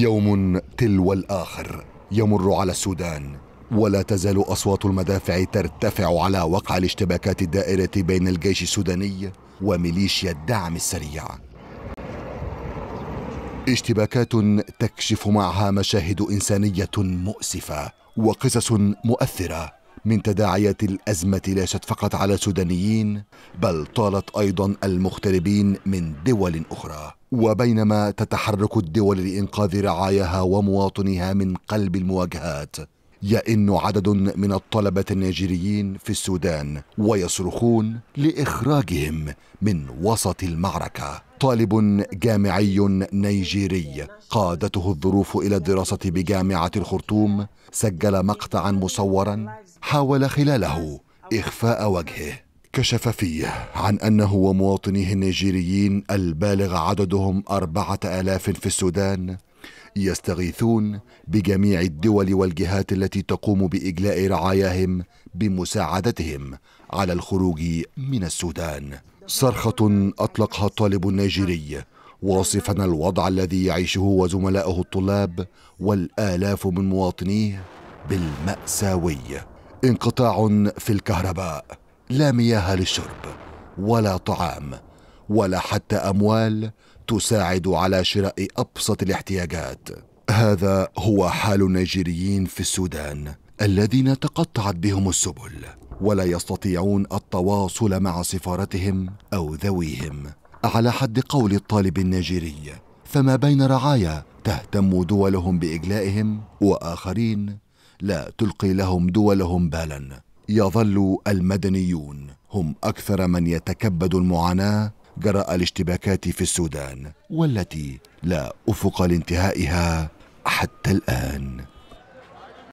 يوم تلو الاخر يمر على السودان ولا تزال اصوات المدافع ترتفع على وقع الاشتباكات الدائره بين الجيش السوداني وميليشيا الدعم السريع اشتباكات تكشف معها مشاهد انسانيه مؤسفه وقصص مؤثره من تداعيات الأزمة ليست فقط على السودانيين بل طالت أيضا المغتربين من دول أخرى وبينما تتحرك الدول لإنقاذ رعاياها ومواطنيها من قلب المواجهات يئن عدد من الطلبة النيجيريين في السودان ويصرخون لإخراجهم من وسط المعركة طالب جامعي نيجيري قادته الظروف إلى الدراسة بجامعة الخرطوم سجل مقطعا مصورا حاول خلاله إخفاء وجهه كشف فيه عن أنه ومواطنيه النيجيريين البالغ عددهم أربعة آلاف في السودان يستغيثون بجميع الدول والجهات التي تقوم باجلاء رعاياهم بمساعدتهم على الخروج من السودان صرخه اطلقها الطالب النيجيري واصفا الوضع الذي يعيشه وزملائه الطلاب والالاف من مواطنيه بالماساوي انقطاع في الكهرباء لا مياه للشرب ولا طعام ولا حتى اموال تساعد على شراء ابسط الاحتياجات هذا هو حال النيجيريين في السودان الذين تقطعت بهم السبل ولا يستطيعون التواصل مع سفارتهم او ذويهم على حد قول الطالب النيجيري فما بين رعايا تهتم دولهم باجلائهم واخرين لا تلقي لهم دولهم بالا يظل المدنيون هم اكثر من يتكبد المعاناه جراء الاشتباكات في السودان والتي لا افق لانتهائها حتى الان